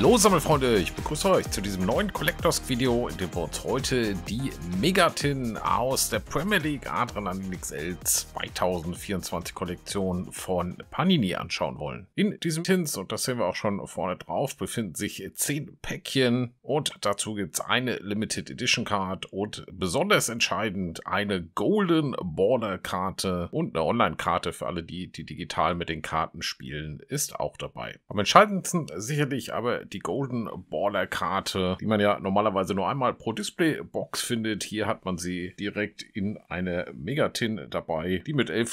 Hallo Sammelfreunde, ich begrüße euch zu diesem neuen Collectors Video, in dem wir uns heute die Megatin aus der Premier League Adrenalin XL 2024 Kollektion von Panini anschauen wollen. In diesem Tins, und das sehen wir auch schon vorne drauf, befinden sich 10 Päckchen und dazu gibt es eine Limited Edition Card und besonders entscheidend eine Golden Border Karte und eine Online Karte für alle die, die digital mit den Karten spielen, ist auch dabei. Am entscheidendsten sicherlich aber die Golden Baller Karte, die man ja normalerweise nur einmal pro Display Box findet. Hier hat man sie direkt in eine Megatin dabei, die mit 11,99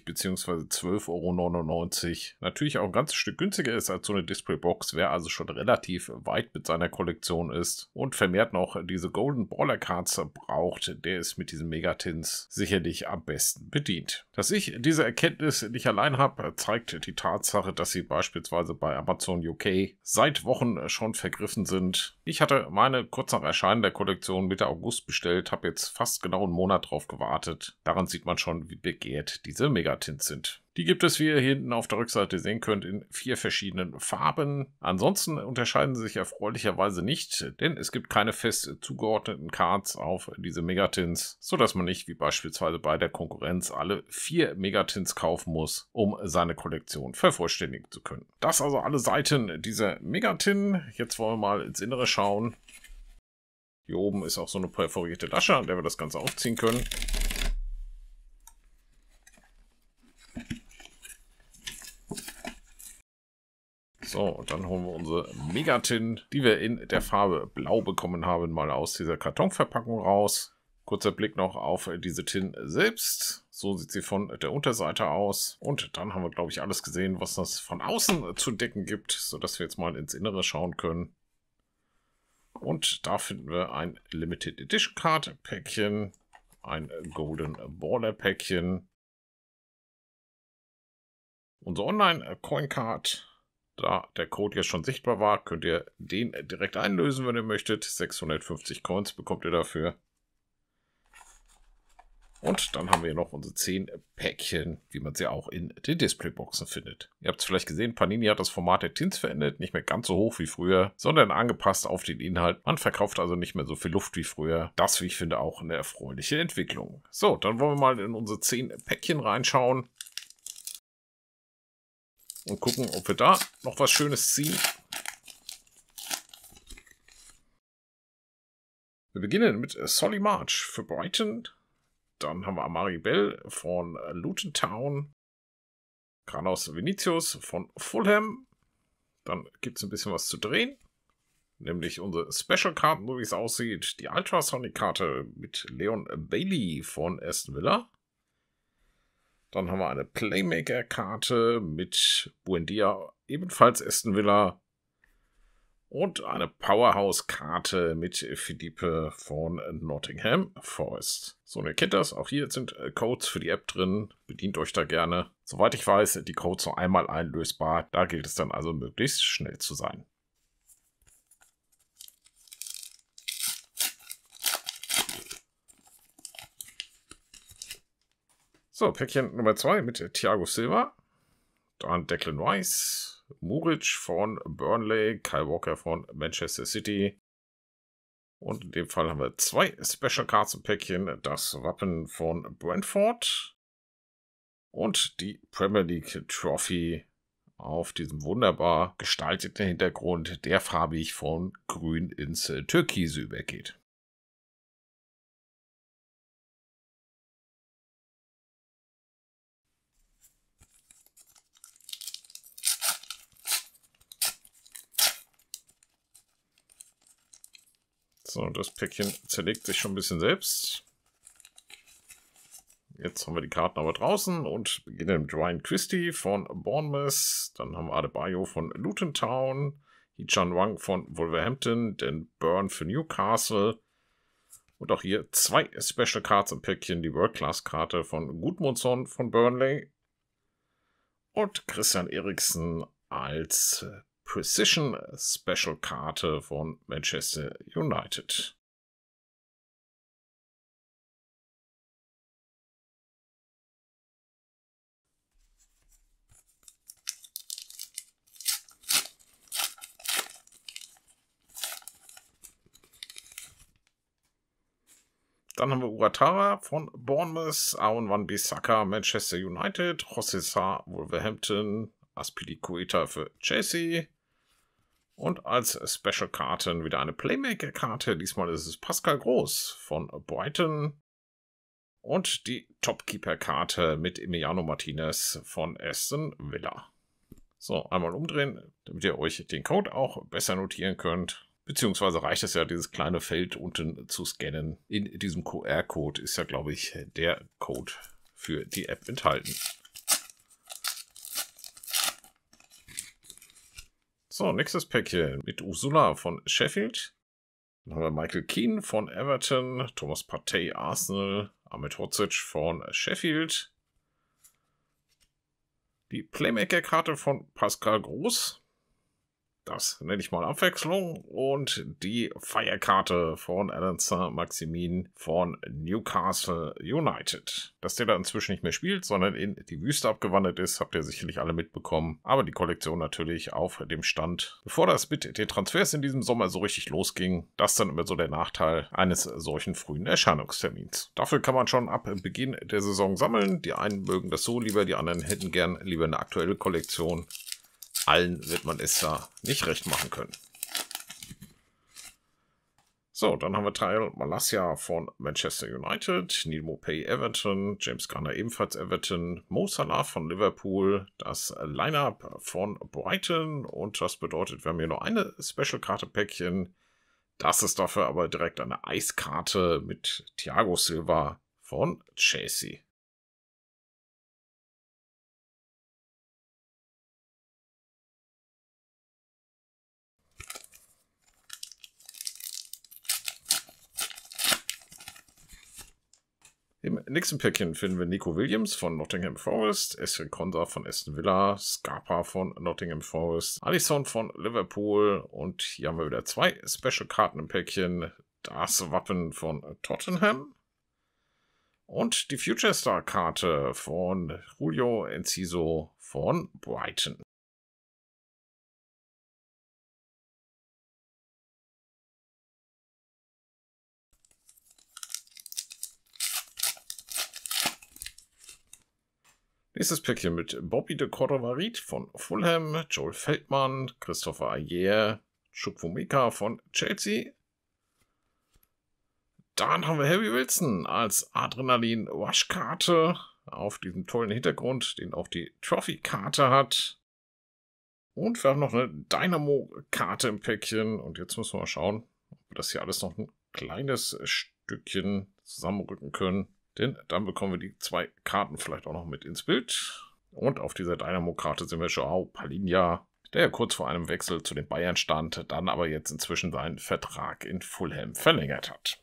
Pfund bzw. 12,99 Euro natürlich auch ein ganzes Stück günstiger ist als so eine Display Box, wer also schon relativ weit mit seiner Kollektion ist und vermehrt noch diese Golden Baller Cards braucht, der ist mit diesen Megatins sicherlich am besten bedient. Dass ich diese Erkenntnis nicht allein habe, zeigt die Tatsache, dass sie beispielsweise bei Amazon UK seit Wochen äh, schon vergriffen sind. Ich hatte meine kurz nach Erscheinen der Kollektion Mitte August bestellt, habe jetzt fast genau einen Monat drauf gewartet. Daran sieht man schon, wie begehrt diese Megatints sind. Die gibt es, wie ihr hinten auf der Rückseite sehen könnt, in vier verschiedenen Farben. Ansonsten unterscheiden sie sich erfreulicherweise nicht, denn es gibt keine fest zugeordneten Cards auf diese Megatins, sodass man nicht, wie beispielsweise bei der Konkurrenz, alle vier Megatins kaufen muss, um seine Kollektion vervollständigen zu können. Das also alle Seiten dieser Megatin. Jetzt wollen wir mal ins Innere schauen. Hier oben ist auch so eine perforierte Lasche, an der wir das Ganze aufziehen können. So, und dann holen wir unsere Megatin, die wir in der Farbe Blau bekommen haben, mal aus dieser Kartonverpackung raus. Kurzer Blick noch auf diese Tin selbst. So sieht sie von der Unterseite aus. Und dann haben wir, glaube ich, alles gesehen, was das von außen zu decken gibt, sodass wir jetzt mal ins Innere schauen können. Und da finden wir ein Limited Edition Card Päckchen, ein Golden Baller Päckchen, unser Online Coin Card, da der Code jetzt schon sichtbar war, könnt ihr den äh, direkt einlösen, wenn ihr möchtet. 650 Coins bekommt ihr dafür. Und dann haben wir noch unsere 10 Päckchen, wie man sie auch in den Displayboxen findet. Ihr habt es vielleicht gesehen, Panini hat das Format der Tins verändert, nicht mehr ganz so hoch wie früher, sondern angepasst auf den Inhalt. Man verkauft also nicht mehr so viel Luft wie früher. Das, wie ich finde, auch eine erfreuliche Entwicklung. So, dann wollen wir mal in unsere 10 Päckchen reinschauen und gucken, ob wir da noch was Schönes ziehen. Wir beginnen mit äh, Solly March für Brighton. Dann haben wir Amari Bell von äh, Luton Town. Granos Vinicius von Fulham. Dann gibt es ein bisschen was zu drehen. Nämlich unsere Special-Karten, so wie es aussieht. Die Ultrasonic-Karte mit Leon Bailey von Aston Villa. Dann haben wir eine Playmaker-Karte mit Buendia, ebenfalls Aston Villa. Und eine Powerhouse-Karte mit Philippe von Nottingham Forest. So, ihr kennt das. Auch hier sind äh, Codes für die App drin. Bedient euch da gerne. Soweit ich weiß, sind die Codes nur einmal einlösbar. Da gilt es dann also möglichst schnell zu sein. So, Päckchen Nummer 2 mit Thiago Silva, dann Declan Rice, Muric von Burnley, Kyle Walker von Manchester City. Und in dem Fall haben wir zwei Special Cards im Päckchen, das Wappen von Brentford und die Premier League Trophy auf diesem wunderbar gestalteten Hintergrund, der farbig von grün ins Türkise übergeht. So, das Päckchen zerlegt sich schon ein bisschen selbst. Jetzt haben wir die Karten aber draußen und beginnen mit Ryan Christie von Bournemouth. Dann haben wir Adebayo von Luton Town, Hichan Wang von Wolverhampton, Den Burn für Newcastle. Und auch hier zwei Special Cards im Päckchen. Die World-Class-Karte von Gudmundsson von Burnley und Christian Eriksen als Precision Special Karte von Manchester United. Dann haben wir Uratara von Bournemouth, Aaron Van Bissaka, Manchester United, José Sá, Wolverhampton, Aspilicueta für Chelsea, und als Special-Karten wieder eine Playmaker-Karte. Diesmal ist es Pascal Groß von Brighton. Und die Topkeeper-Karte mit Emiliano Martinez von Aston Villa. So, einmal umdrehen, damit ihr euch den Code auch besser notieren könnt. Beziehungsweise reicht es ja, dieses kleine Feld unten zu scannen. In diesem QR-Code ist ja, glaube ich, der Code für die App enthalten. So, nächstes Päckchen mit Ursula von Sheffield. Dann haben wir Michael Keane von Everton, Thomas Partey Arsenal, Ahmed Hodzic von Sheffield. Die Playmaker-Karte von Pascal Groß. Das nenne ich mal Abwechslung. Und die Feierkarte von Alan Saint-Maximin von Newcastle United. Dass der da inzwischen nicht mehr spielt, sondern in die Wüste abgewandert ist, habt ihr sicherlich alle mitbekommen. Aber die Kollektion natürlich auf dem Stand. Bevor das mit den Transfers in diesem Sommer so richtig losging, das ist dann immer so der Nachteil eines solchen frühen Erscheinungstermins. Dafür kann man schon ab Beginn der Saison sammeln. Die einen mögen das so lieber, die anderen hätten gern lieber eine aktuelle Kollektion allen wird man es da nicht recht machen können. So, dann haben wir Teil Malassia von Manchester United, Neil Mopey Everton, James Garner ebenfalls Everton, Mo Salah von Liverpool, das Lineup von Brighton und das bedeutet, wir haben hier nur eine Special-Karte Päckchen. Das ist dafür aber direkt eine Eiskarte mit Thiago Silva von Chelsea. Im nächsten Päckchen finden wir Nico Williams von Nottingham Forest, Esri Konsa von Aston Villa, Scarpa von Nottingham Forest, Alison von Liverpool und hier haben wir wieder zwei Special-Karten im Päckchen. Das Wappen von Tottenham und die Future Star-Karte von Julio Enciso von Brighton. Nächstes Päckchen mit Bobby de Cordovarit von Fulham, Joel Feldmann, Christopher Ayer, Chukwumeka von Chelsea. Dann haben wir Harry Wilson als Adrenalin-Waschkarte auf diesem tollen Hintergrund, den auch die Trophy-Karte hat. Und wir haben noch eine Dynamo-Karte im Päckchen. Und jetzt müssen wir mal schauen, ob wir das hier alles noch ein kleines Stückchen zusammenrücken können. Denn dann bekommen wir die zwei Karten vielleicht auch noch mit ins Bild. Und auf dieser Dynamo-Karte sehen wir schon auch Palinja, der ja kurz vor einem Wechsel zu den Bayern stand, dann aber jetzt inzwischen seinen Vertrag in Fulham verlängert hat.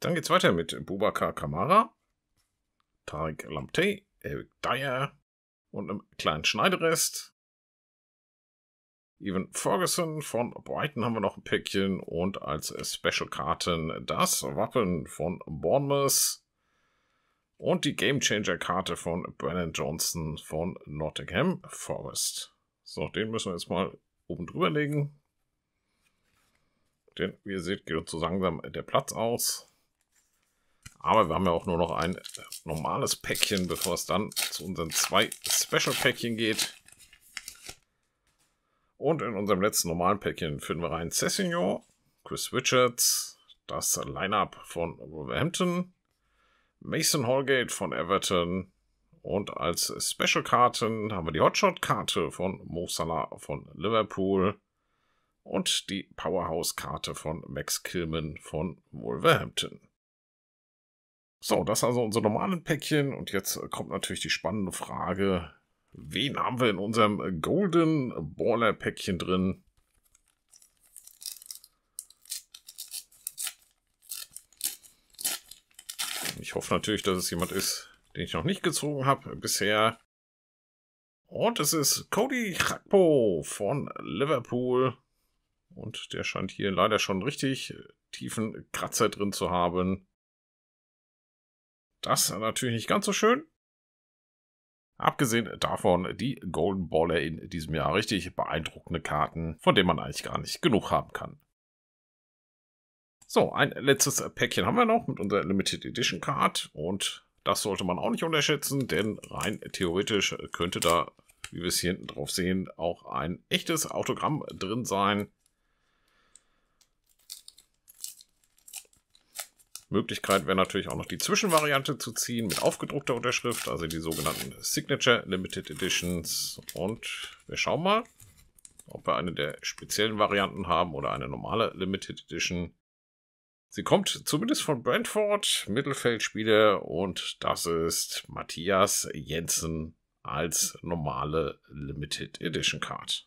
Dann geht's weiter mit Bubakar Kamara, Tarek Lamptey, Eric Dyer und einem kleinen Schneiderest. Even Ferguson von Brighton haben wir noch ein Päckchen und als Special-Karten das Wappen von Bournemouth und die Game Changer karte von Brennan Johnson von Nottingham Forest. So, den müssen wir jetzt mal oben drüber legen. Denn wie ihr seht, geht uns so langsam der Platz aus. Aber wir haben ja auch nur noch ein normales Päckchen, bevor es dann zu unseren zwei Special-Päckchen geht. Und in unserem letzten normalen Päckchen finden wir rein Cessinio, Chris Richards, das Line-Up von Wolverhampton, Mason Holgate von Everton und als Special-Karten haben wir die Hotshot-Karte von Mo Salah von Liverpool und die Powerhouse-Karte von Max Kilman von Wolverhampton. So, das also unsere normalen Päckchen und jetzt kommt natürlich die spannende Frage, Wen haben wir in unserem Golden Baller Päckchen drin? Ich hoffe natürlich, dass es jemand ist, den ich noch nicht gezogen habe bisher. Und es ist Cody Chakpo von Liverpool. Und der scheint hier leider schon richtig tiefen Kratzer drin zu haben. Das natürlich nicht ganz so schön. Abgesehen davon die Golden Baller in diesem Jahr richtig beeindruckende Karten, von denen man eigentlich gar nicht genug haben kann. So, ein letztes Päckchen haben wir noch mit unserer Limited Edition Card und das sollte man auch nicht unterschätzen, denn rein theoretisch könnte da, wie wir es hier hinten drauf sehen, auch ein echtes Autogramm drin sein. Möglichkeit wäre natürlich auch noch die Zwischenvariante zu ziehen mit aufgedruckter Unterschrift, also die sogenannten Signature Limited Editions. Und wir schauen mal, ob wir eine der speziellen Varianten haben oder eine normale Limited Edition. Sie kommt zumindest von Brentford, Mittelfeldspieler und das ist Matthias Jensen als normale Limited Edition Card.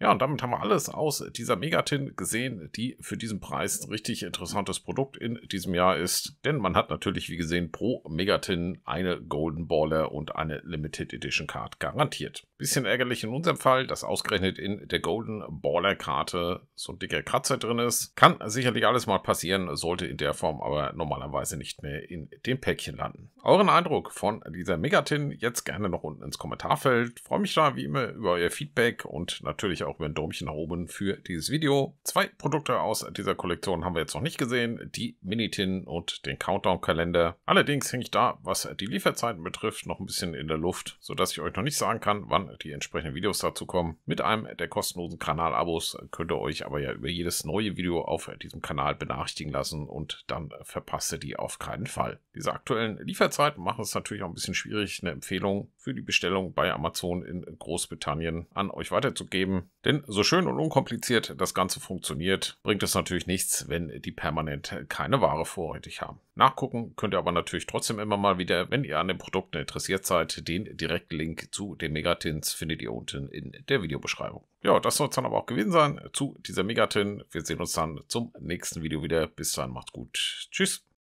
Ja, und damit haben wir alles aus dieser Megatin gesehen, die für diesen Preis ein richtig interessantes Produkt in diesem Jahr ist. Denn man hat natürlich, wie gesehen, pro Megatin eine Golden Baller und eine Limited Edition Card garantiert. Bisschen ärgerlich in unserem Fall, dass ausgerechnet in der Golden Baller Karte so ein dicker Kratzer drin ist. Kann sicherlich alles mal passieren, sollte in der Form aber normalerweise nicht mehr in dem Päckchen landen. Euren Eindruck von dieser Megatin jetzt gerne noch unten ins Kommentarfeld. Freue mich da wie immer über euer Feedback und natürlich auch auch über ein Däumchen nach oben für dieses Video. Zwei Produkte aus dieser Kollektion haben wir jetzt noch nicht gesehen, die Minitin und den Countdown-Kalender. Allerdings hänge ich da, was die Lieferzeiten betrifft, noch ein bisschen in der Luft, sodass ich euch noch nicht sagen kann, wann die entsprechenden Videos dazu kommen. Mit einem der kostenlosen Kanal-Abos könnt ihr euch aber ja über jedes neue Video auf diesem Kanal benachrichtigen lassen und dann verpasst ihr die auf keinen Fall. Diese aktuellen Lieferzeiten machen es natürlich auch ein bisschen schwierig, eine Empfehlung für die Bestellung bei Amazon in Großbritannien an euch weiterzugeben. Denn so schön und unkompliziert das Ganze funktioniert, bringt es natürlich nichts, wenn die permanent keine Ware vorrätig haben. Nachgucken könnt ihr aber natürlich trotzdem immer mal wieder, wenn ihr an den Produkten interessiert seid. Den direkten Link zu den Megatins findet ihr unten in der Videobeschreibung. Ja, das soll es dann aber auch gewesen sein zu dieser Megatin. Wir sehen uns dann zum nächsten Video wieder. Bis dann, macht's gut. Tschüss.